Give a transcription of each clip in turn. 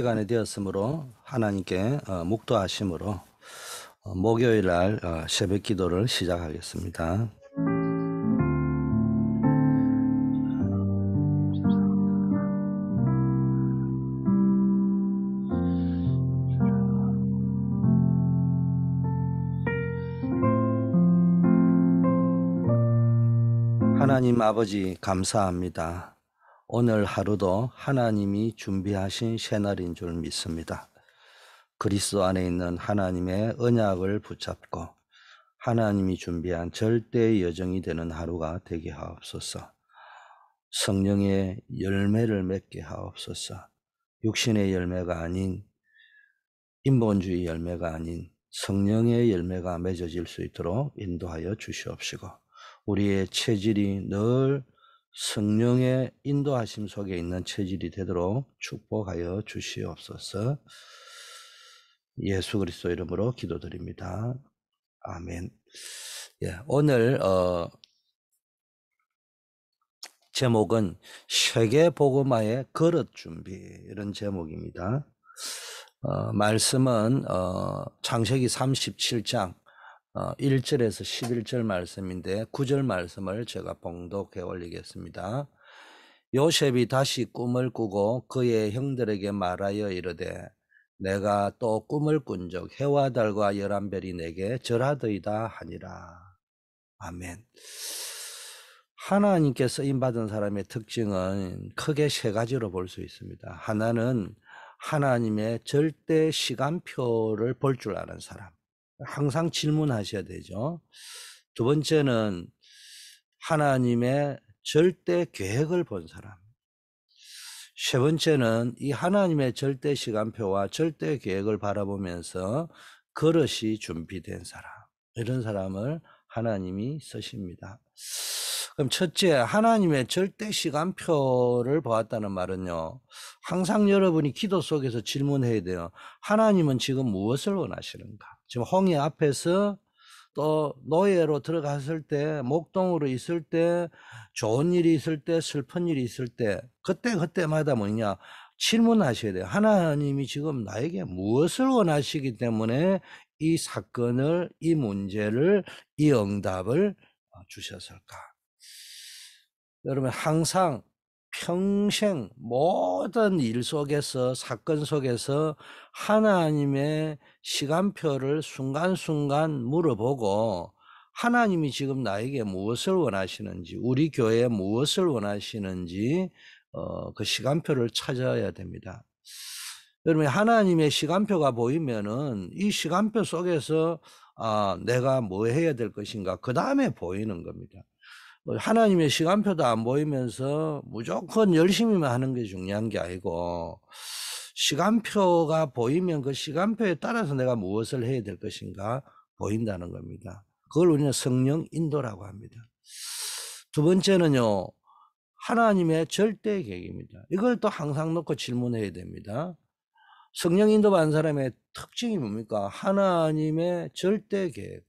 시간이 되었으므로 하나님께 어, 묵도하심으로 어, 목요일 날 어, 새벽 기도를 시작하겠습니다. 하나님 아버지 감사합니다. 오늘 하루도 하나님이 준비하신 새날인 줄 믿습니다. 그리스도 안에 있는 하나님의 언약을 붙잡고 하나님이 준비한 절대의 여정이 되는 하루가 되게 하옵소서. 성령의 열매를 맺게 하옵소서. 육신의 열매가 아닌 인본주의 열매가 아닌 성령의 열매가 맺어질 수 있도록 인도하여 주시옵시고 우리의 체질이 늘 성령의 인도하심 속에 있는 체질이 되도록 축복하여 주시옵소서. 예수 그리스도 이름으로 기도드립니다. 아멘. 예, 오늘 어, 제목은 세계 복음화의 그릇 준비 이런 제목입니다. 어, 말씀은 어, 창세기 37장 1절에서 어, 11절 말씀인데 9절 말씀을 제가 봉독해 올리겠습니다. 요셉이 다시 꿈을 꾸고 그의 형들에게 말하여 이르되 내가 또 꿈을 꾼 적 해와 달과 열한별이 내게 절하더이다 하니라. 아멘. 하나님께 쓰임 받은 사람의 특징은 크게 세 가지로 볼 수 있습니다. 하나는 하나님의 절대 시간표를 볼 줄 아는 사람. 항상 질문하셔야 되죠. 두 번째는 하나님의 절대 계획을 본 사람. 세 번째는 이 하나님의 절대 시간표와 절대 계획을 바라보면서 그릇이 준비된 사람. 이런 사람을 하나님이 쓰십니다. 그럼 첫째, 하나님의 절대 시간표를 보았다는 말은요. 항상 여러분이 기도 속에서 질문해야 돼요. 하나님은 지금 무엇을 원하시는가? 지금 홍해 앞에서 또 노예로 들어갔을 때 목동으로 있을 때 좋은 일이 있을 때 슬픈 일이 있을 때 그때 그때마다 뭐냐 질문하셔야 돼요. 하나님이 지금 나에게 무엇을 원하시기 때문에 이 사건을 이 문제를 이 응답을 주셨을까? 여러분 항상 평생 모든 일 속에서 사건 속에서 하나님의 시간표를 순간순간 물어보고 하나님이 지금 나에게 무엇을 원하시는지 우리 교회에 무엇을 원하시는지 어, 그 시간표를 찾아야 됩니다. 여러분 하나님의 시간표가 보이면은 이 시간표 속에서 아, 내가 뭐 해야 될 것인가 그 다음에 보이는 겁니다. 뭐 하나님의 시간표도 안 보이면서 무조건 열심히만 하는 게 중요한 게 아니고 시간표가 보이면 그 시간표에 따라서 내가 무엇을 해야 될 것인가 보인다는 겁니다. 그걸 우리는 성령 인도라고 합니다. 두 번째는요, 하나님의 절대 계획입니다. 이걸 또 항상 놓고 질문해야 됩니다. 성령 인도받은 사람의 특징이 뭡니까? 하나님의 절대 계획.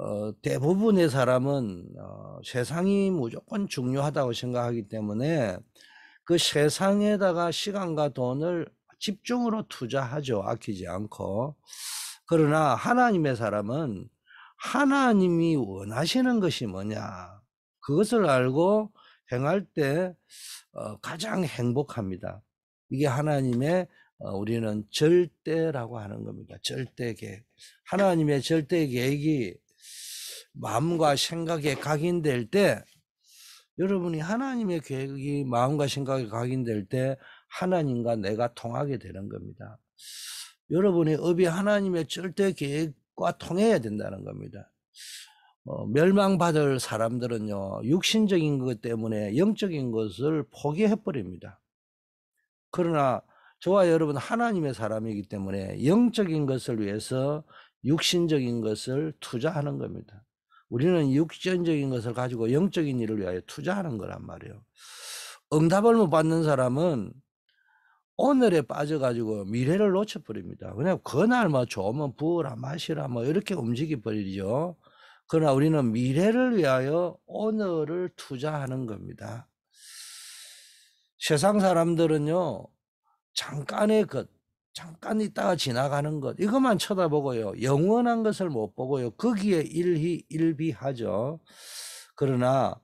어, 대부분의 사람은 어, 세상이 무조건 중요하다고 생각하기 때문에 그 세상에다가 시간과 돈을 집중으로 투자하죠. 아끼지 않고. 그러나 하나님의 사람은 하나님이 원하시는 것이 뭐냐. 그것을 알고 행할 때 어, 가장 행복합니다. 이게 하나님의 어, 우리는 절대라고 하는 겁니다. 절대 계획. 하나님의 절대 계획이 마음과 생각에 각인될 때 여러분이 하나님의 계획이 마음과 생각에 각인될 때 하나님과 내가 통하게 되는 겁니다. 여러분의 업이 하나님의 절대 계획과 통해야 된다는 겁니다. 어, 멸망받을 사람들은요, 육신적인 것 때문에 영적인 것을 포기해버립니다. 그러나 저와 여러분 하나님의 사람이기 때문에 영적인 것을 위해서 육신적인 것을 투자하는 겁니다. 우리는 육전적인 것을 가지고 영적인 일을 위하여 투자하는 거란 말이에요. 응답을 못 받는 사람은 오늘에 빠져가지고 미래를 놓쳐버립니다. 그냥 그날만 뭐 좋으면 부어라 마시라 뭐 이렇게 움직이버리죠. 그러나 우리는 미래를 위하여 오늘을 투자하는 겁니다. 세상 사람들은요, 잠깐의 것, 잠깐 있다가 지나가는 것 이것만 쳐다보고요. 영원한 것을 못 보고요. 거기에 일희 일비하죠. 그러나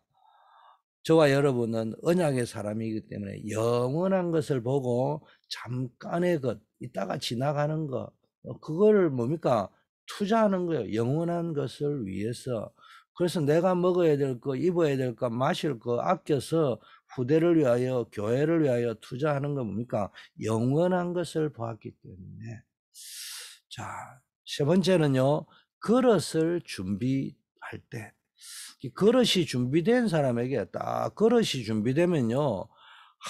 저와 여러분은 언약의 사람이기 때문에 영원한 것을 보고 잠깐의 것있다가 지나가는 것 어, 그거를 뭡니까 투자하는 거예요. 영원한 것을 위해서. 그래서 내가 먹어야 될 거, 입어야 될 거, 마실 거 아껴서 후대를 위하여 교회를 위하여 투자하는 건 뭡니까? 영원한 것을 보았기 때문에 자, 세 번째는요. 그릇을 준비할 때 그릇이 준비된 사람에게 딱 그릇이 준비되면요.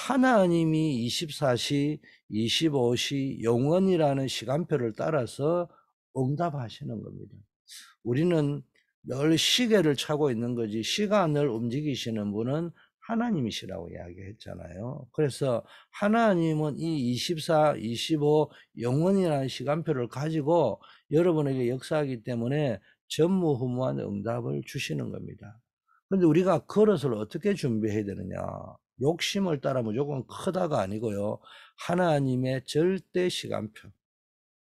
하나님이 24시, 25시 영원이라는 시간표를 따라서 응답하시는 겁니다. 우리는 늘 시계를 차고 있는 거지 시간을 움직이시는 분은 하나님이시라고 이야기했잖아요. 그래서 하나님은 이 24, 25 영원이라는 시간표를 가지고 여러분에게 역사하기 때문에 전무후무한 응답을 주시는 겁니다. 그런데 우리가 그릇을 어떻게 준비해야 되느냐? 욕심을 따라 무조건 크다가 아니고요. 하나님의 절대 시간표.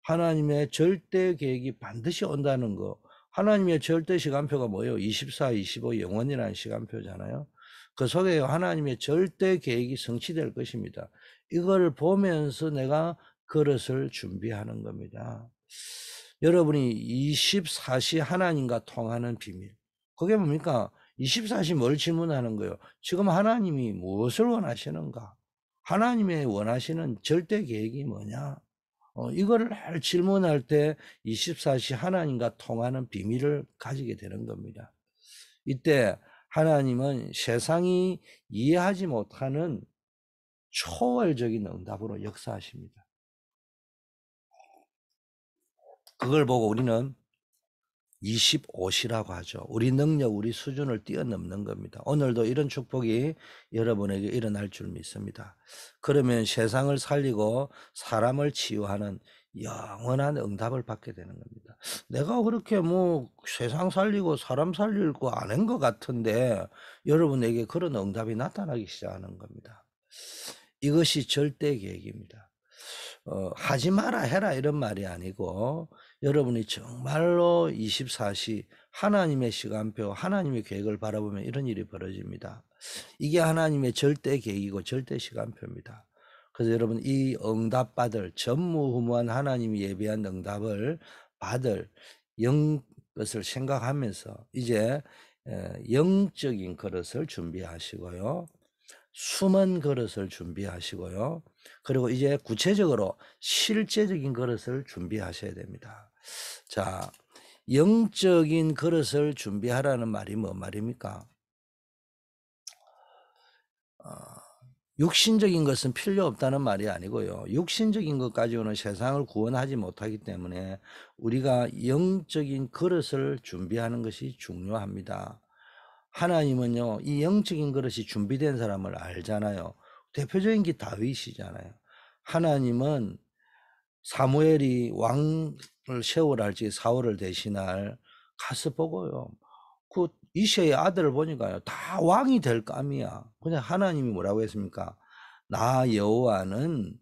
하나님의 절대 계획이 반드시 온다는 거. 하나님의 절대 시간표가 뭐예요? 24, 25 영원이라는 시간표잖아요. 그 속에 하나님의 절대 계획이 성취될 것입니다. 이걸 보면서 내가 그릇을 준비하는 겁니다. 여러분이 24시 하나님과 통하는 비밀. 그게 뭡니까? 24시 뭘 질문하는 거예요? 지금 하나님이 무엇을 원하시는가? 하나님의 원하시는 절대 계획이 뭐냐? 어, 이거를 질문할 때 24시 하나님과 통하는 비밀을 가지게 되는 겁니다. 이때 하나님은 세상이 이해하지 못하는 초월적인 응답으로 역사하십니다. 그걸 보고 우리는 25시라고 하죠. 우리 능력, 우리 수준을 뛰어넘는 겁니다. 오늘도 이런 축복이 여러분에게 일어날 줄 믿습니다. 그러면 세상을 살리고 사람을 치유하는 영원한 응답을 받게 되는 겁니다. 내가 그렇게 뭐 세상 살리고 사람 살리고 안한 것 같은데 여러분에게 그런 응답이 나타나기 시작하는 겁니다. 이것이 절대 계획입니다. 어, 하지 마라 해라 이런 말이 아니고 여러분이 정말로 24시 하나님의 시간표, 하나님의 계획을 바라보면 이런 일이 벌어집니다. 이게 하나님의 절대 계획이고 절대 시간표입니다. 그래서 여러분 이 응답받을 전무후무한 하나님이 예비한 응답을 받을 영 것을 생각하면서 이제 영적인 그릇을 준비하시고요. 숨은 그릇을 준비하시고요. 그리고 이제 구체적으로 실제적인 그릇을 준비하셔야 됩니다. 자, 영적인 그릇을 준비하라는 말이 뭔 뭐 말입니까? 어... 육신적인 것은 필요 없다는 말이 아니고요. 육신적인 것가지는 세상을 구원하지 못하기 때문에 우리가 영적인 그릇을 준비하는 것이 중요합니다. 하나님은요, 이 영적인 그릇이 준비된 사람을 알잖아요. 대표적인 게 다윗이잖아요. 하나님은 사무엘이 왕을 세월할지 사월을 대신할 가스 보고요. 이세의 아들을 보니까요. 다 왕이 될 감이야. 그냥 하나님이 뭐라고 했습니까? 나 여호와는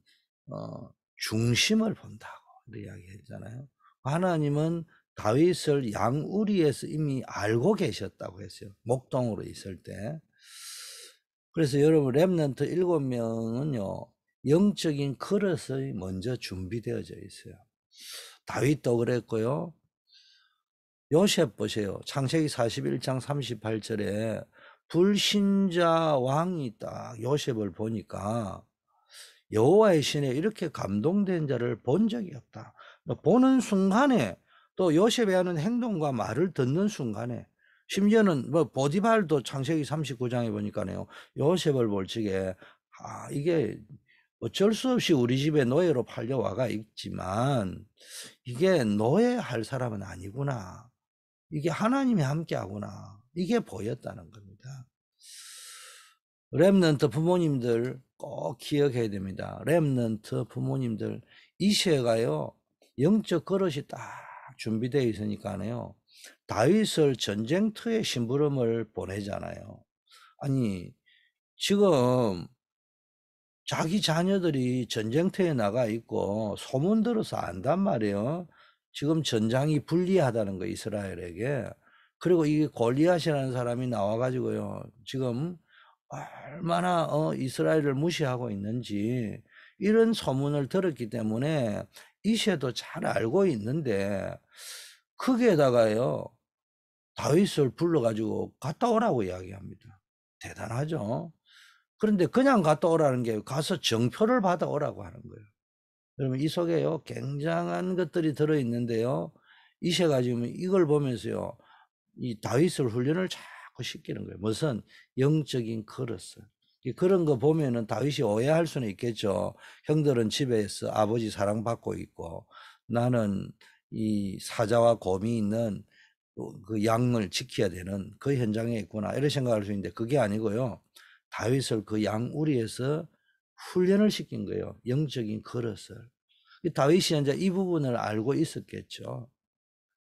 어, 중심을 본다고 이야기했잖아요. 하나님은 다윗을 양우리에서 이미 알고 계셨다고 했어요. 목동으로 있을 때. 그래서 여러분 렘넌트 일곱 명은요. 영적인 그릇이 먼저 준비되어져 있어요. 다윗도 그랬고요. 요셉 보세요. 창세기 41장 38절에 불신자 왕이 딱 요셉을 보니까 여호와의 신에 이렇게 감동된 자를 본 적이 없다. 뭐 보는 순간에 또 요셉이 하는 행동과 말을 듣는 순간에 심지어는 뭐 보디발도 창세기 39장에 보니까요 요셉을 볼 적에 아 이게 어쩔 수 없이 우리 집에 노예로 팔려와가 있지만 이게 노예할 사람은 아니구나 이게 하나님이 함께하구나. 이게 보였다는 겁니다. 랩넌트 부모님들 꼭 기억해야 됩니다. 랩넌트 부모님들 이 시에가요 영적 그릇이 딱 준비되어 있으니까요 다윗을 전쟁터에 심부름을 보내잖아요. 아니 지금 자기 자녀들이 전쟁터에 나가 있고 소문 들어서 안단 말이에요. 지금 전장이 불리하다는 거 이스라엘에게 그리고 이 골리앗이라는 사람이 나와가지고요 지금 얼마나 어, 이스라엘을 무시하고 있는지 이런 소문을 들었기 때문에 이세도 잘 알고 있는데 크게다가요 다윗을 불러가지고 갔다 오라고 이야기합니다. 대단하죠. 그런데 그냥 갔다 오라는 게 가서 정표를 받아 오라고 하는 거예요. 여러분 이 속에요 굉장한 것들이 들어 있는데요. 이세가 지금 이걸 보면서요 이 다윗을 훈련을 자꾸 시키는 거예요. 무슨 영적인 그릇을. 그런 거 보면은 다윗이 오해할 수는 있겠죠. 형들은 집에서 아버지 사랑받고 있고 나는 이 사자와 곰이 있는 그 양을 지켜야 되는 그 현장에 있구나 이런 생각할 수 있는데 그게 아니고요. 다윗을 그 양우리에서 훈련을 시킨 거예요. 영적인 그릇을. 다윗이 이제 이 부분을 알고 있었겠죠.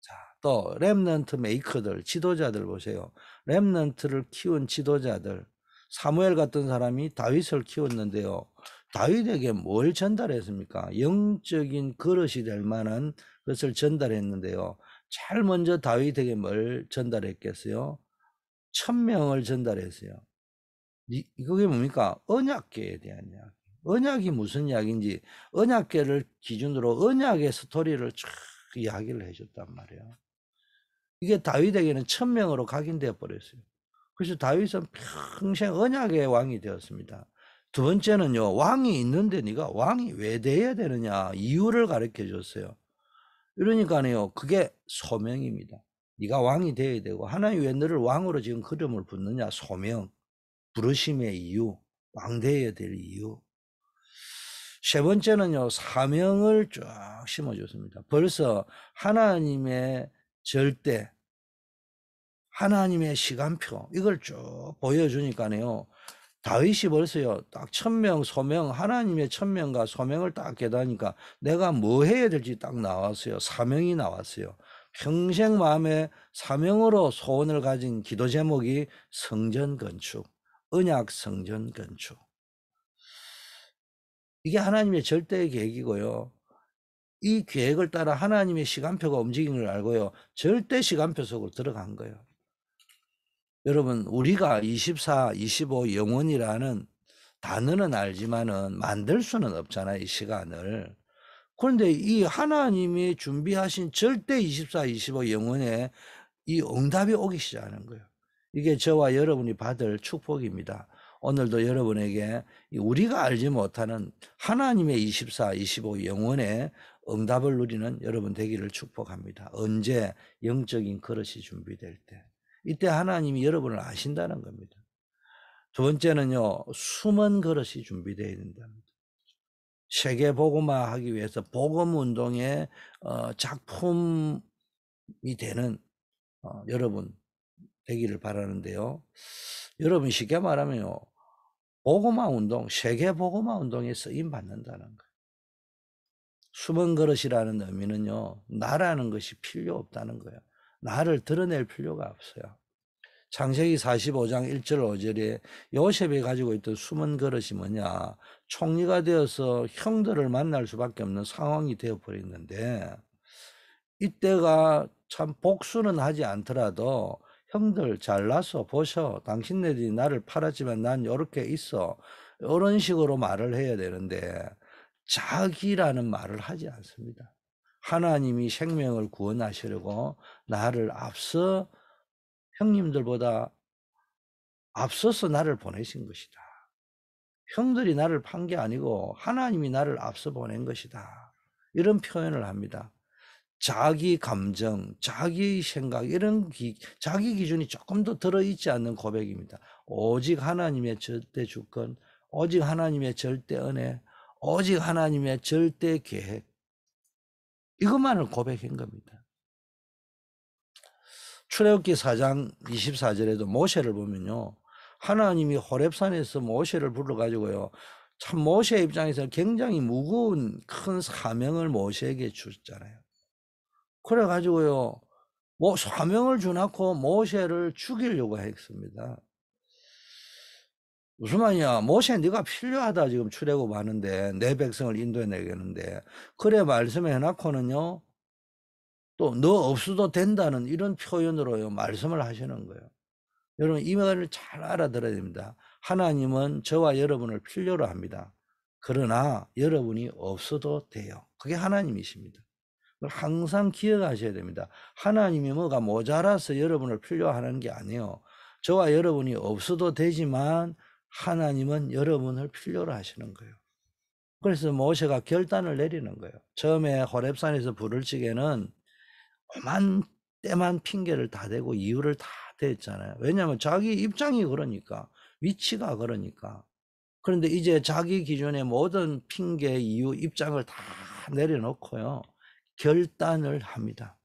자, 또 렘넌트 메이커들, 지도자들 보세요. 렘넌트를 키운 지도자들. 사무엘 같은 사람이 다윗을 키웠는데요. 다윗에게 뭘 전달했습니까? 영적인 그릇이 될 만한 것을 전달했는데요. 잘 먼저 다윗에게 뭘 전달했겠어요? 천명을 전달했어요. 이게 뭡니까? 언약계에 대한 이야기. 언약이 무슨 이야기인지 언약계를 기준으로 언약의 스토리를 쭉 이야기를 해줬단 말이에요 이게 다윗에게는 천명으로 각인되어 버렸어요. 그래서 다윗은 평생 언약의 왕이 되었습니다. 두 번째는요, 왕이 있는데 네가 왕이 왜 돼야 되느냐 이유를 가르쳐 줬어요. 이러니까요, 그게 소명입니다. 네가 왕이 돼야 되고 하나님 왜 너를 왕으로 지금 그림을붙느냐 소명. 부르심의 이유, 왕되어야 될 이유. 세 번째는요, 사명을 쫙 심어줬습니다. 벌써 하나님의 절대, 하나님의 시간표, 이걸 쭉보여주니까요 다윗이 벌써요, 딱 천명, 소명, 하나님의 천명과 소명을 딱깨닫니까 내가 뭐 해야 될지 딱 나왔어요. 사명이 나왔어요. 평생 마음에 사명으로 소원을 가진 기도 제목이 성전 건축. 언약 성전 건축. 이게 하나님의 절대 계획이고요. 이 계획을 따라 하나님의 시간표가 움직이는 걸 알고요. 절대 시간표 속으로 들어간 거예요. 여러분, 우리가 24, 25 영원이라는 단어는 알지만은 만들 수는 없잖아요, 이 시간을. 그런데 이 하나님이 준비하신 절대 24, 25 영혼에 이 응답이 오기 시작하는 거예요. 이게 저와 여러분이 받을 축복입니다. 오늘도 여러분에게 우리가 알지 못하는 하나님의 24, 25 영혼의 응답을 누리는 여러분 되기를 축복합니다. 언제 영적인 그릇이 준비될 때. 이때 하나님이 여러분을 아신다는 겁니다. 두 번째는요, 숨은 그릇이 준비되어야 된답니다. 세계 복음화 하기 위해서 복음 운동의 어, 작품이 되는 어, 여러분 되기를 바라는데요. 여러분 쉽게 말하면요. 보고마 운동, 세계 보고마 운동에 쓰임 받는다는 거예요. 숨은 그릇이라는 의미는요. 나라는 것이 필요 없다는 거예요. 나를 드러낼 필요가 없어요. 창세기 45장 1절 5절에 요셉이 가지고 있던 숨은 그릇이 뭐냐. 총리가 되어서 형들을 만날 수밖에 없는 상황이 되어버렸는데 이때가 참 복수는 하지 않더라도 형들 잘나서 보셔. 당신네들이 나를 팔았지만 난 요렇게 있어. 이런 식으로 말을 해야 되는데 자기라는 말을 하지 않습니다. 하나님이 생명을 구원하시려고 나를 앞서 형님들보다 앞서서 나를 보내신 것이다. 형들이 나를 판 게 아니고 하나님이 나를 앞서 보낸 것이다. 이런 표현을 합니다. 자기 감정, 자기 생각 이런 기, 자기 기준이 조금 더 들어 있지 않는 고백입니다. 오직 하나님의 절대 주권, 오직 하나님의 절대 은혜, 오직 하나님의 절대 계획 이것만을 고백한 겁니다. 출애굽기 4장 24절에도 모세를 보면요. 하나님이 호렙산에서 모세를 불러 가지고요. 참 모세 입장에서 굉장히 무거운 큰 사명을 모세에게 주셨잖아요. 그래가지고요, 뭐 사명을 주놓고 모세를 죽이려고 했습니다. 무슨 말이냐? 모세 네가 필요하다 지금 출애굽 하는데 내 백성을 인도해 내겠는데 그래 말씀해 놓고는요. 또 너 없어도 된다는 이런 표현으로요 말씀을 하시는 거예요. 여러분 이 말을 잘 알아들어야 됩니다. 하나님은 저와 여러분을 필요로 합니다. 그러나 여러분이 없어도 돼요. 그게 하나님이십니다. 항상 기억하셔야 됩니다. 하나님이 뭐가 모자라서 여러분을 필요하는 게 아니에요. 저와 여러분이 없어도 되지만 하나님은 여러분을 필요로 하시는 거예요. 그래서 모세가 결단을 내리는 거예요. 처음에 호랩산에서 불을 지게는 오만 때만 핑계를 다 대고 이유를 다 대잖아요. 왜냐하면 자기 입장이 그러니까 위치가 그러니까 그런데 이제 자기 기준의 모든 핑계 이유 입장을 다 내려놓고요. 결단을 합니다.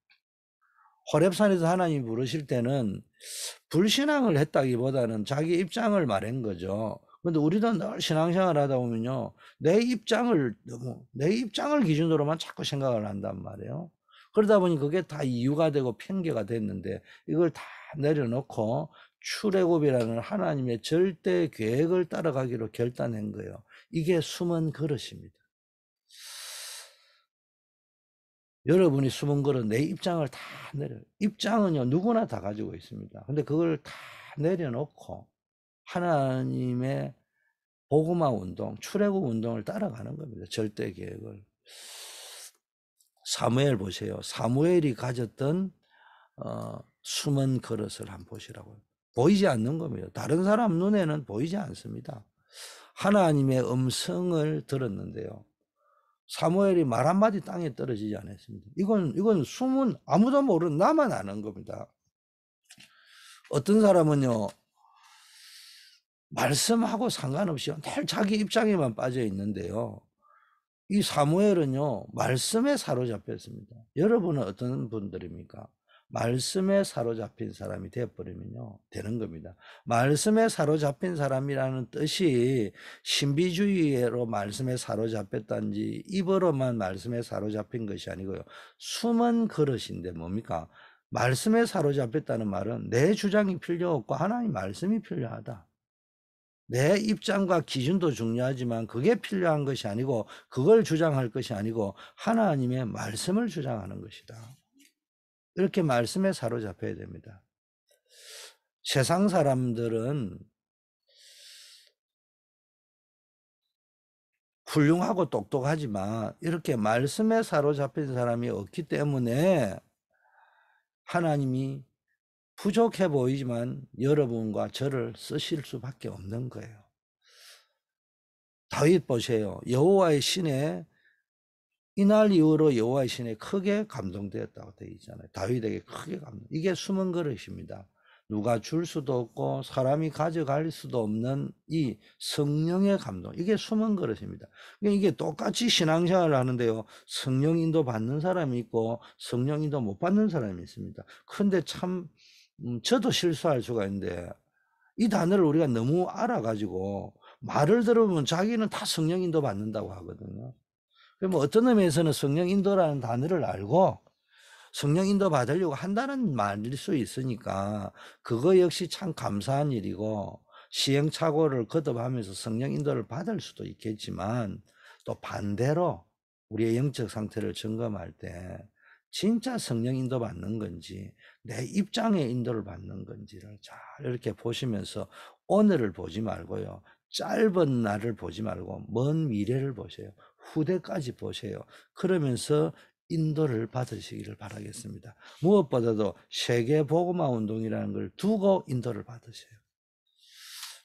호랩산에서 하나님이 부르실 때는 불신앙을 했다기보다는 자기 입장을 말한 거죠. 근데 우리도 늘 신앙생활 하다 보면요. 내 입장을 너무, 내 입장을 기준으로만 자꾸 생각을 한단 말이에요. 그러다 보니 그게 다 이유가 되고 핑계가 됐는데 이걸 다 내려놓고 출애굽이라는 하나님의 절대 계획을 따라가기로 결단한 거예요. 이게 숨은 그릇입니다. 여러분이 숨은 거는 내 입장을 다 내려. 입장은요 누구나 다 가지고 있습니다. 근데 그걸 다 내려놓고 하나님의 보고마 운동, 출애굽 운동을 따라가는 겁니다. 절대 계획을. 사무엘 보세요. 사무엘이 가졌던 어, 숨은 그릇을 한번 보시라고요. 보이지 않는 겁니다. 다른 사람 눈에는 보이지 않습니다. 하나님의 음성을 들었는데요. 사무엘이 말 한마디 땅에 떨어지지 않았습니다. 이건, 이건 숨은 아무도 모르는 나만 아는 겁니다. 어떤 사람은요, 말씀하고 상관없이 늘 자기 입장에만 빠져 있는데요. 이 사무엘은요, 말씀에 사로잡혔습니다. 여러분은 어떤 분들입니까? 말씀에 사로잡힌 사람이 되어버리면요. 되는 겁니다. 말씀에 사로잡힌 사람이라는 뜻이 신비주의로 말씀에 사로잡혔단지 입으로만 말씀에 사로잡힌 것이 아니고요. 숨은 그릇인데 뭡니까? 말씀에 사로잡혔다는 말은 내 주장이 필요 없고 하나님 말씀이 필요하다. 내 입장과 기준도 중요하지만 그게 필요한 것이 아니고 그걸 주장할 것이 아니고 하나님의 말씀을 주장하는 것이다. 이렇게 말씀에 사로잡혀야 됩니다. 세상 사람들은 훌륭하고 똑똑하지만 이렇게 말씀에 사로잡힌 사람이 없기 때문에 하나님이 부족해 보이지만 여러분과 저를 쓰실 수밖에 없는 거예요. 다윗 보세요. 여호와의 신에 이날 이후로 여호와의 신에 크게 감동되었다고 되어 있잖아요. 다윗에게 크게 감동. 이게 숨은 그릇입니다. 누가 줄 수도 없고 사람이 가져갈 수도 없는 이 성령의 감동. 이게 숨은 그릇입니다. 그러니까 이게 똑같이 신앙생활을 하는데요. 성령 인도 받는 사람이 있고 성령 인도 못 받는 사람이 있습니다. 근데 참 음, 저도 실수할 수가 있는데 이 단어를 우리가 너무 알아가지고 말을 들어보면 자기는 다 성령 인도 받는다고 하거든요. 그 뭐 어떤 의미에서는 성령 인도라는 단어를 알고 성령 인도 받으려고 한다는 말일 수 있으니까 그거 역시 참 감사한 일이고 시행착오를 거듭하면서 성령 인도를 받을 수도 있겠지만 또 반대로 우리의 영적 상태를 점검할 때 진짜 성령 인도 받는 건지 내 입장의 인도를 받는 건지를 잘 이렇게 보시면서 오늘을 보지 말고요. 짧은 날을 보지 말고 먼 미래를 보세요. 후대까지 보세요. 그러면서 인도를 받으시기를 바라겠습니다. 무엇보다도 세계 보고마 운동이라는 걸 두고 인도를 받으세요.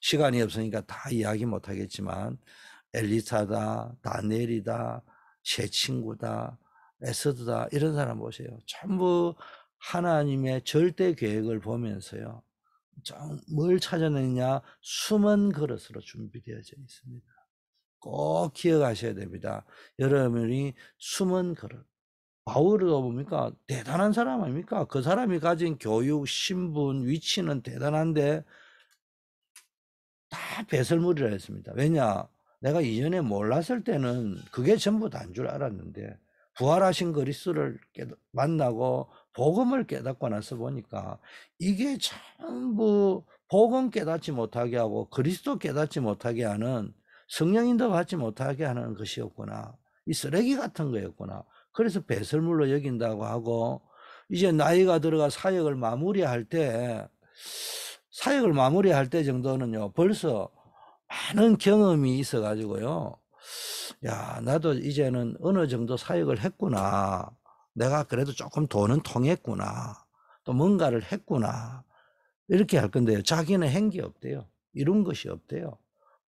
시간이 없으니까 다 이야기 못 하겠지만 엘리사다, 다넬이다, 제 친구다, 에서드다 이런 사람 보세요. 전부 하나님의 절대 계획을 보면서요. 뭘 찾아내느냐? 숨은 그릇으로 준비되어져 있습니다. 꼭 기억하셔야 됩니다. 여러분이 숨은 그릇. 바울도 뭡니까? 대단한 사람 아닙니까? 그 사람이 가진 교육, 신분, 위치는 대단한데 다 배설물이라 했습니다. 왜냐? 내가 이전에 몰랐을 때는 그게 전부 다인 줄 알았는데 부활하신 그리스도를 만나고 복음을 깨닫고 나서 보니까 이게 전부 복음 깨닫지 못하게 하고 그리스도 깨닫지 못하게 하는 성령인도 받지 못하게 하는 것이었구나. 이 쓰레기 같은 거였구나. 그래서 배설물로 여긴다고 하고 이제 나이가 들어가 사역을 마무리할 때 사역을 마무리할 때 정도는요 벌써 많은 경험이 있어 가지고요 야 나도 이제는 어느 정도 사역을 했구나 내가 그래도 조금 돈은 통했구나 또 뭔가를 했구나 이렇게 할 건데요 자기는 행기 없대요 이룬 것이 없대요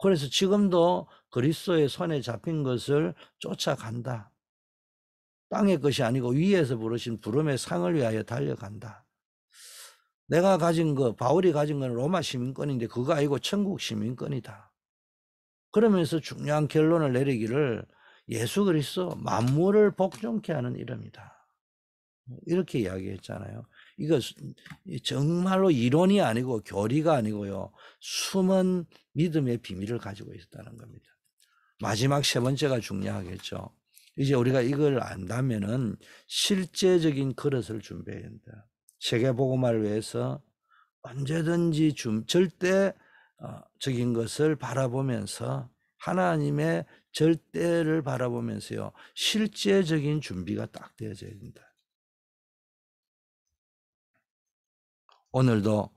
그래서 지금도 그리스도의 손에 잡힌 것을 쫓아간다. 땅의 것이 아니고 위에서 부르신 부름의 상을 위하여 달려간다. 내가 가진 거, 바울이 가진 건 로마 시민권인데 그거 아니고 천국 시민권이다. 그러면서 중요한 결론을 내리기를 예수 그리스도 만물을 복종케 하는 이름이다. 이렇게 이야기했잖아요. 이거 정말로 이론이 아니고 교리가 아니고요. 숨은 믿음의 비밀을 가지고 있었다는 겁니다. 마지막 세 번째가 중요하겠죠. 이제 우리가 이걸 안다면은 실제적인 그릇을 준비해야 된다. 세계보고말을 위해서 언제든지 좀 절대적인 어, 것을 바라보면서 하나님의 절대를 바라보면서요 실제적인 준비가 딱 되어져야 된다. 오늘도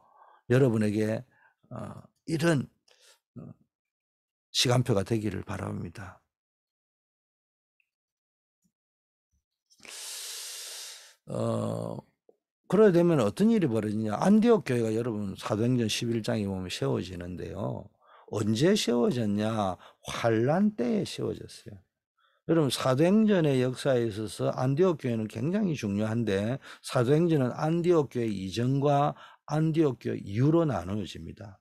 여러분에게 어, 이런 어, 시간표가 되기를 바랍니다. 어, 그러야 되면 어떤 일이 벌어지냐. 안디옥 교회가 여러분 사도행전 11장에 보면 세워지는데요. 언제 세워졌냐? 환란 때에 세워졌어요. 여러분 사도행전의 역사에 있어서 안디옥 교회는 굉장히 중요한데 사도행전은 안디옥 교회 이전과 안디옥 교회 이후로 나누어집니다.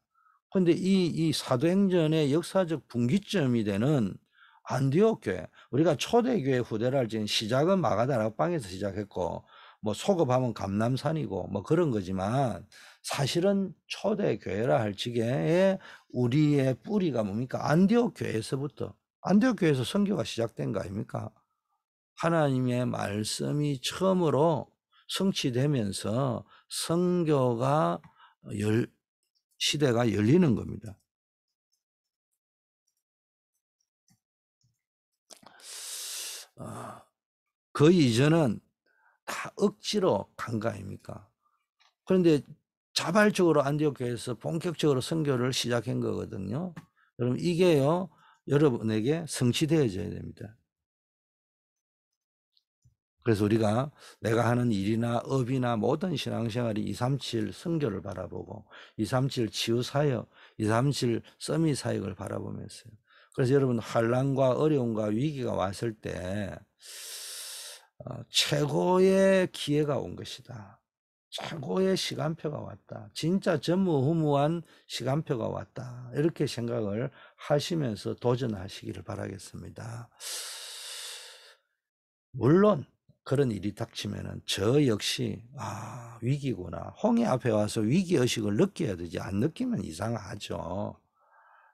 그런데 이, 이 사도행전의 역사적 분기점이 되는 안디옥 교회 우리가 초대교회 후대를 할지는 시작은 마가다락방에서 시작했고 뭐 소급하면 감남산이고 뭐 그런 거지만 사실은 초대 교회라 할 적에 우리의 뿌리가 뭡니까 안디옥 교회에서부터 안디옥 교회에서 선교가 시작된 거 아닙니까? 하나님의 말씀이 처음으로 성취되면서 선교가 열, 시대가 열리는 겁니다. 아, 그 이전은 다 억지로 간 거 아닙니까? 그런데 자발적으로 안디옥 교회에서 본격적으로 선교를 시작한 거거든요. 여러분 이게요 여러분에게 성취되어져야 됩니다. 그래서 우리가 내가 하는 일이나 업이나 모든 신앙생활이 237 성교를 바라보고 237 치유사역, 237 써미 사역을 바라보면서요. 그래서 여러분 환란과 어려움과 위기가 왔을 때 어, 최고의 기회가 온 것이다. 최고의 시간표가 왔다. 진짜 전무후무한 시간표가 왔다. 이렇게 생각을 하시면서 도전하시기를 바라겠습니다. 물론 그런 일이 닥치면은 저 역시 아 위기구나 홍해 앞에 와서 위기 의식을 느껴야 되지 안 느끼면 이상하죠.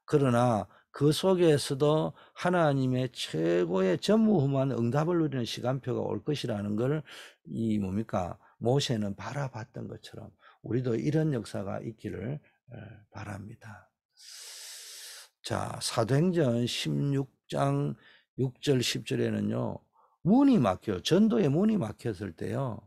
그러나 그 속에서도 하나님의 최고의 전무후무한 응답을 누리는 시간표가 올 것이라는 걸 이 뭡니까 모세는 바라봤던 것처럼 우리도 이런 역사가 있기를 바랍니다. 자, 사도행전 16장 6절 10절에는요. 문이 막혀 전도의 문이 막혔을 때요.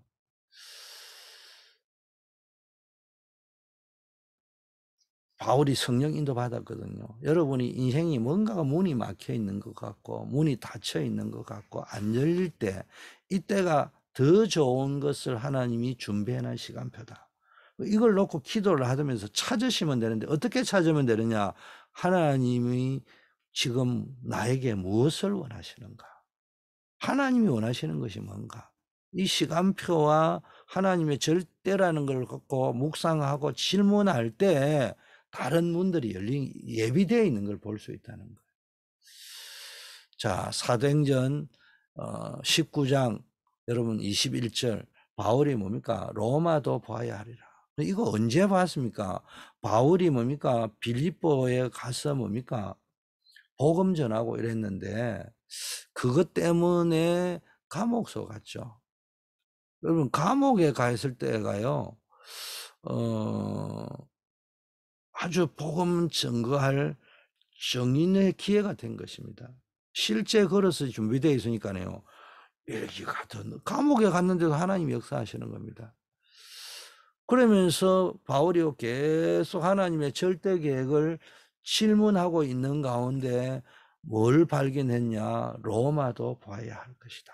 바울이 성령 인도 받았거든요. 여러분이 인생이 뭔가가 문이 막혀 있는 것 같고 문이 닫혀 있는 것 같고 안 열릴 때 이때가 더 좋은 것을 하나님이 준비해 놓은 시간표다. 이걸 놓고 기도를 하면서 찾으시면 되는데 어떻게 찾으면 되느냐? 하나님이 지금 나에게 무엇을 원하시는가? 하나님이 원하시는 것이 뭔가? 이 시간표와 하나님의 절대라는 걸 갖고 묵상하고 질문할 때 다른 문들이 열린 예비되어 있는 걸 볼 수 있다는 거예요. 자, 사도행전 19장 어, 여러분 21절 바울이 뭡니까? 로마도 봐야 하리라. 이거 언제 봤습니까? 바울이 뭡니까? 빌리보에 가서 뭡니까? 복음 전하고 이랬는데 그것 때문에 감옥소 갔죠. 여러분 감옥에 가 있을 때가요. 어, 아주 복음 증거할 정인의 기회가 된 것입니다. 실제 걸어서 준비되어 있으니까요. 여기 같은 감옥에 갔는데도 하나님 이 역사하시는 겁니다. 그러면서 바울이 계속 하나님의 절대 계획을 질문하고 있는 가운데 뭘 발견했냐? 로마도 봐야 할 것이다.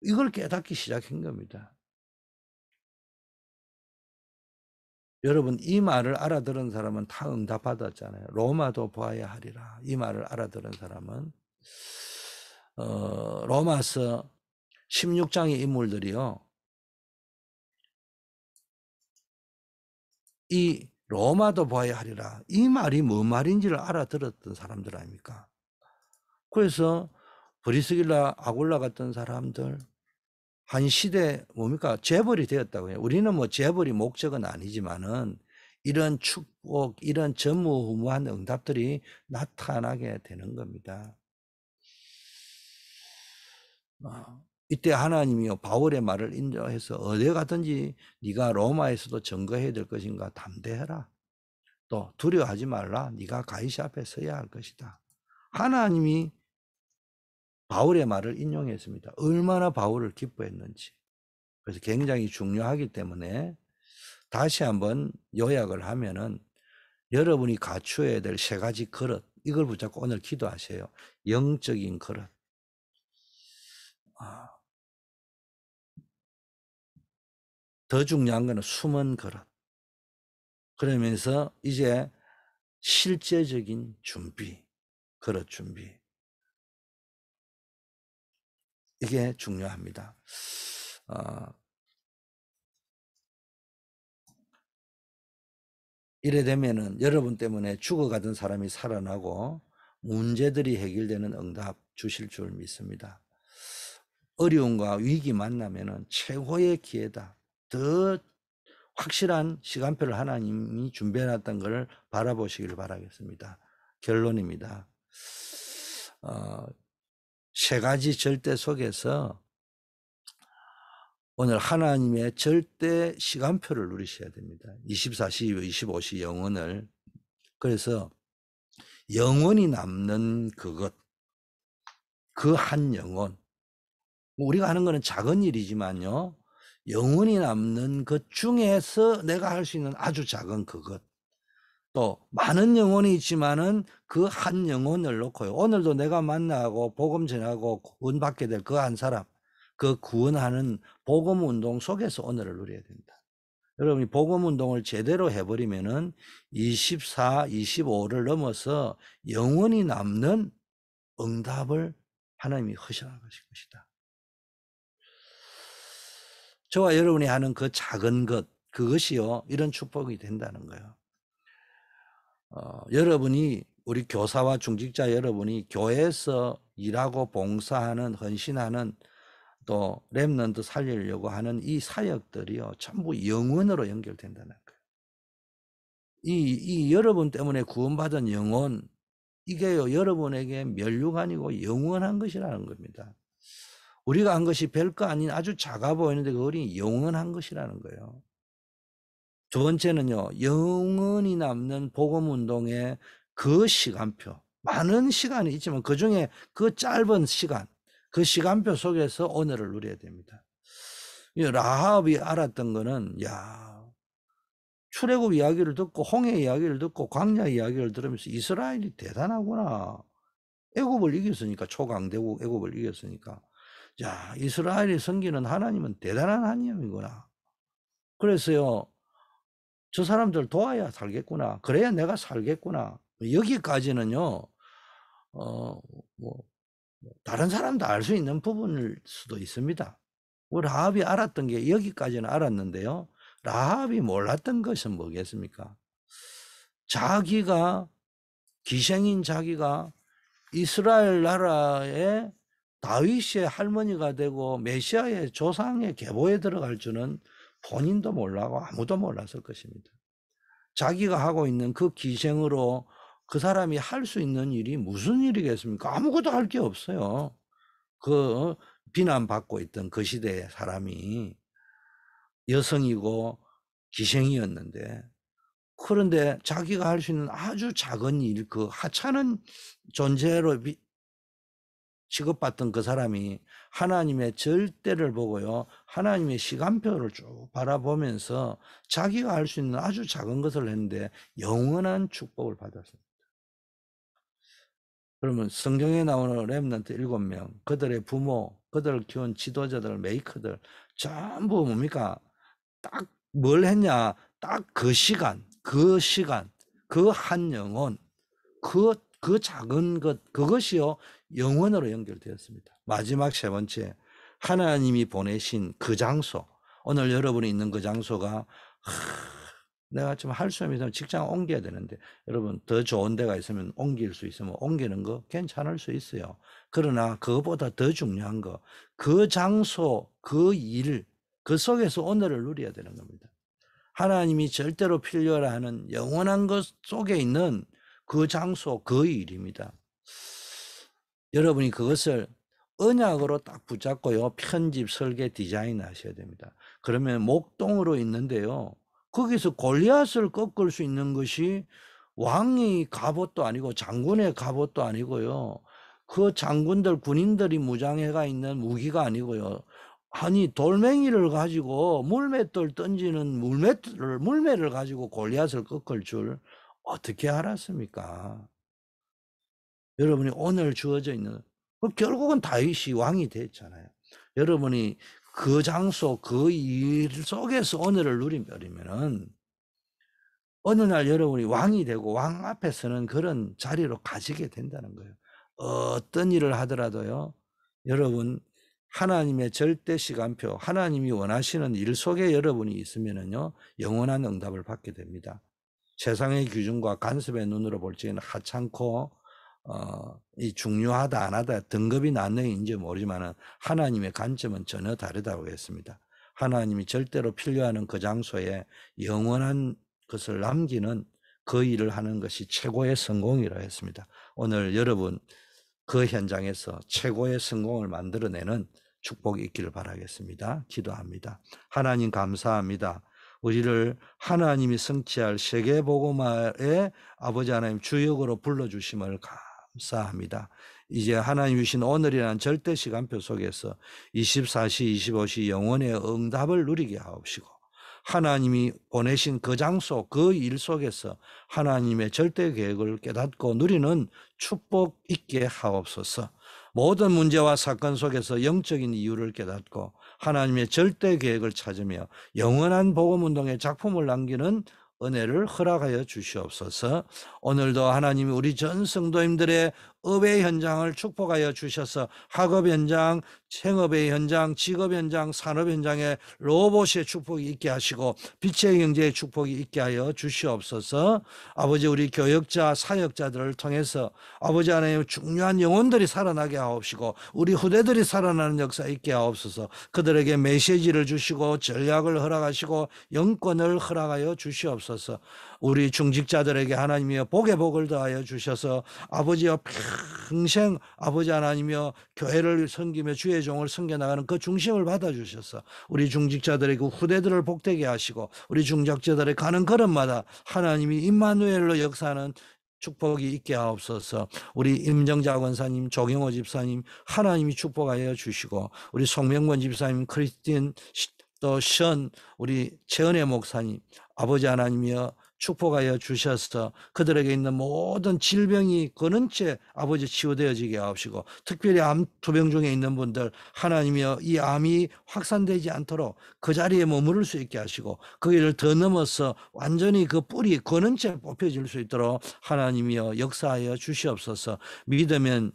이걸 깨닫기 시작한 겁니다. 여러분 이 말을 알아들은 사람은 다 응답받았잖아요. 로마도 보아야 하리라. 이 말을 알아들은 사람은 어, 로마서 16장의 인물들이요. 이 로마도 보야 하리라. 이 말이 뭔 말인지를 알아들었던 사람들 아닙니까? 그래서 브리스길라 아골라 같은 사람들 한 시대 뭡니까? 재벌이 되었다고요. 우리는 뭐 재벌이 목적은 아니지만은 이런 축복, 이런 전무후무한 응답들이 나타나게 되는 겁니다. 아, 이때 하나님이요 바울의 말을 인정해서 어디 가든지 네가 로마에서도 증거해야 될 것인가 담대해라. 또 두려워하지 말라. 네가 가이시 앞에 서야 할 것이다. 하나님이 바울의 말을 인용했습니다. 얼마나 바울을 기뻐했는지. 그래서 굉장히 중요하기 때문에 다시 한번 요약을 하면은 여러분이 갖추어야 될 세 가지 그릇 이걸 붙잡고 오늘 기도하세요. 영적인 그릇, 아. 더 중요한 거는 숨은 그릇. 그러면서 이제 실제적인 준비, 그릇 준비. 이게 중요합니다. 어, 이래 되면은 여러분 때문에 죽어가던 사람이 살아나고 문제들이 해결되는 응답 주실 줄 믿습니다. 어려움과 위기 만나면은 최고의 기회다. 더 확실한 시간표를 하나님이 준비해 놨던 것을 바라보시길 바라겠습니다. 결론입니다. 어, 세 가지 절대 속에서 오늘 하나님의 절대 시간표를 누리셔야 됩니다. 24시, 25시 영혼을. 그래서 영혼이 남는 그것, 그 한 영혼, 뭐 우리가 하는 거는 작은 일이지만요. 영원히 남는 것 그 중에서 내가 할 수 있는 아주 작은 그것. 또 많은 영혼이 있지만은 그 한 영혼을 놓고요. 오늘도 내가 만나고 복음 전하고 구원 받게 될 그 한 사람, 그 구원하는 복음 운동 속에서 오늘을 누려야 된다. 여러분이 복음 운동을 제대로 해버리면은 24, 25를 넘어서 영원히 남는 응답을 하나님이 허셔나가실 것이다. 저와 여러분이 하는 그 작은 것, 그것이요. 이런 축복이 된다는 거예요. 어, 여러분이, 우리 교사와 중직자 여러분이 교회에서 일하고 봉사하는, 헌신하는 또 랩런드 살리려고 하는 이 사역들이요. 전부 영혼으로 연결된다는 거예요. 이, 이 여러분 때문에 구원받은 영혼, 이게요, 여러분에게 멸류관이고 영원한 것이라는 겁니다. 우리가 한 것이 별거 아닌 아주 작아 보이는데 그거리 영원한 것이라는 거예요. 두 번째는요, 영원히 남는 복음 운동의 그 시간표. 많은 시간이 있지만 그 중에 그 짧은 시간, 그 시간표 속에서 오늘을 누려야 됩니다. 라합이 알았던 거는, 야, 출애굽 이야기를 듣고 홍해 이야기를 듣고 광야 이야기를 들으면서 이스라엘이 대단하구나. 애굽을 이겼으니까 초강대국 애굽을 이겼으니까 자, 이스라엘이 섬기는 하나님은 대단한 하나님이구나. 그래서요, 저 사람들 도와야 살겠구나. 그래야 내가 살겠구나. 여기까지는요, 어, 뭐, 뭐 다른 사람도 알 수 있는 부분일 수도 있습니다. 라합이 알았던 게 여기까지는 알았는데요. 라합이 몰랐던 것은 뭐겠습니까? 자기가, 기생인 자기가 이스라엘 나라의 다윗의 할머니가 되고 메시아의 조상의 계보에 들어갈 줄은 본인도 몰라고 아무도 몰랐을 것입니다. 자기가 하고 있는 그 기생으로 그 사람이 할 수 있는 일이 무슨 일이겠습니까? 아무것도 할 게 없어요. 그 비난받고 있던 그 시대의 사람이 여성이고 기생이었는데 그런데 자기가 할 수 있는 아주 작은 일, 그 하찮은 존재로 비, 취급받던 그 사람이 하나님의 절대를 보고요. 하나님의 시간표를 쭉 바라보면서 자기가 할 수 있는 아주 작은 것을 했는데 영원한 축복을 받았습니다. 그러면 성경에 나오는 랩런트 일곱 명, 그들의 부모, 그들을 키운 지도자들, 메이커들, 전부 뭡니까? 딱 뭘 했냐? 딱 그 시간, 그 시간, 그 한 영혼, 그, 그 작은 것, 그것이요. 영원으로 연결되었습니다. 마지막 세 번째, 하나님이 보내신 그 장소, 오늘 여러분이 있는 그 장소가 하, 내가 좀 할 수 있으면 직장 옮겨야 되는데 여러분 더 좋은 데가 있으면 옮길 수 있으면 옮기는 거 괜찮을 수 있어요. 그러나 그거보다 더 중요한 거그 장소, 그 일, 그 속에서 오늘을 누려야 되는 겁니다. 하나님이 절대로 필요로 하는 영원한 것 속에 있는 그 장소, 그 일입니다. 여러분이 그것을 언약으로 딱 붙잡고요. 편집, 설계, 디자인 하셔야 됩니다. 그러면 목동으로 있는데요. 거기서 골리앗을 꺾을 수 있는 것이 왕의 갑옷도 아니고 장군의 갑옷도 아니고요. 그 장군들 군인들이 무장해가 있는 무기가 아니고요. 아니 돌멩이를 가지고 물맷돌 던지는 물맷을 물매를 가지고 골리앗을 꺾을 줄 어떻게 알았습니까? 여러분이 오늘 주어져 있는 그 결국은 다윗이 왕이 됐잖아요. 여러분이 그 장소, 그 일 속에서 오늘을 누린별이면은 어느 날 여러분이 왕이 되고 왕 앞에 서는 그런 자리로 가지게 된다는 거예요. 어떤 일을 하더라도요. 여러분 하나님의 절대 시간표, 하나님이 원하시는 일 속에 여러분이 있으면은요. 영원한 응답을 받게 됩니다. 세상의 기준과 간섭의 눈으로 볼적는 하찮고 어, 이 중요하다 안 하다 등급이 나는지 모르지만은 하나님의 관점은 전혀 다르다고 했습니다. 하나님이 절대로 필요하는 그 장소에 영원한 것을 남기는 그 일을 하는 것이 최고의 성공이라 했습니다. 오늘 여러분 그 현장에서 최고의 성공을 만들어내는 축복이 있기를 바라겠습니다. 기도합니다. 하나님 감사합니다. 우리를 하나님이 성취할 세계보고마의 아버지 하나님 주역으로 불러주심을 감 감사합니다. 이제 하나님 주신 오늘이라는 절대 시간표 속에서 24시, 25시 영원의 응답을 누리게 하옵시고 하나님이 보내신 그 장소, 그 일 속에서 하나님의 절대 계획을 깨닫고 누리는 축복 있게 하옵소서. 모든 문제와 사건 속에서 영적인 이유를 깨닫고 하나님의 절대 계획을 찾으며 영원한 복음 운동의 작품을 남기는 은혜를 허락하여 주시옵소서. 오늘도 하나님 우리 전 성도님들의 업의 현장을 축복하여 주셔서 학업 현장, 생업의 현장, 직업 현장, 산업 현장에 로봇의 축복이 있게 하시고 빛의 경제의 축복이 있게 하여 주시옵소서. 아버지 우리 교역자, 사역자들을 통해서 아버지 하나님 중요한 영혼들이 살아나게 하옵시고 우리 후대들이 살아나는 역사 있게 하옵소서. 그들에게 메시지를 주시고 전략을 허락하시고 영권을 허락하여 주시옵소서. 우리 중직자들에게 하나님이여 복의 복을 더하여 주셔서 아버지여 평생 아버지 하나님이여 교회를 섬기며 주의 종을 섬겨나가는 그 중심을 받아주셔서 우리 중직자들에게 그 후대들을 복되게 하시고 우리 중직자들의 가는 걸음마다 하나님이 임마누엘로 역사하는 축복이 있게 하옵소서. 우리 임정자 권사님, 조경호 집사님, 하나님이 축복하여 주시고, 우리 송명권 집사님, 크리스틴 또 션, 우리 최은혜 목사님, 아버지 하나님이여 축복하여 주셔서 그들에게 있는 모든 질병이 거는 채 아버지 치유되어지게 하옵시고 특별히 암 투병 중에 있는 분들 하나님이여 이 암이 확산되지 않도록 그 자리에 머무를 수 있게 하시고 그일을더 넘어서 완전히 그 뿌리 거는 채 뽑혀질 수 있도록 하나님이여 역사하여 주시옵소서 믿으면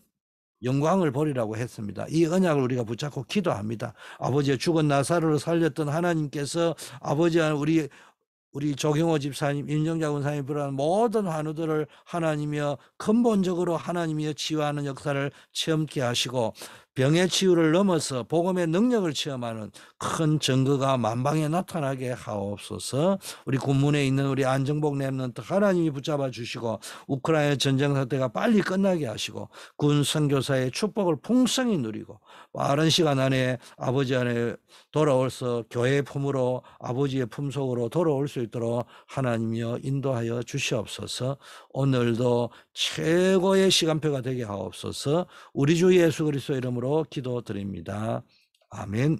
영광을 버리라고 했습니다. 이 언약을 우리가 붙잡고 기도합니다. 아버지의 죽은 나사로를 살렸던 하나님께서 아버지와 우리 우리 조경호 집사님, 임정자 군사님 비롯한 모든 환우들을 하나님이여 근본적으로 하나님이여 치유하는 역사를 체험케 하시고 병의 치유를 넘어서 복음의 능력을 체험하는 큰 증거가 만방에 나타나게 하옵소서. 우리 군문에 있는 우리 안정복 랩런트 하나님이 붙잡아 주시고 우크라이나 전쟁 사태가 빨리 끝나게 하시고 군 선교사의 축복을 풍성히 누리고 빠른 시간 안에 아버지 안에 돌아올서 교회의 품으로 아버지의 품속으로 돌아올 수 있도록 하나님여 인도하여 주시옵소서. 오늘도 최고의 시간표가 되게 하옵소서 우리 주 예수 그리스도 이름으로 기도드립니다. 아멘.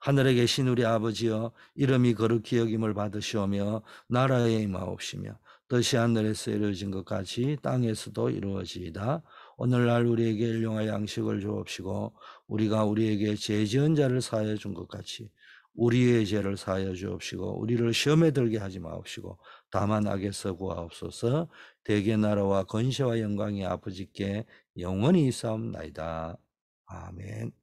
하늘에 계신 우리 아버지여 이름이 거룩히 여김을 받으시오며 나라에 임하옵시며 뜻이 하늘에서 이루어진 것 같이 땅에서도 이루어지이다. 오늘날 우리에게 일용할 양식을 주옵시고 우리가 우리에게 죄 지은 자를 사하준것 같이 우리의 죄를 사하 주옵시고 우리를 시험에 들게 하지 마옵시고 다만 악에서 구하옵소서 대개 나라와 건시와 영광이 아버지께 영원히 있사옵나이다. 아멘.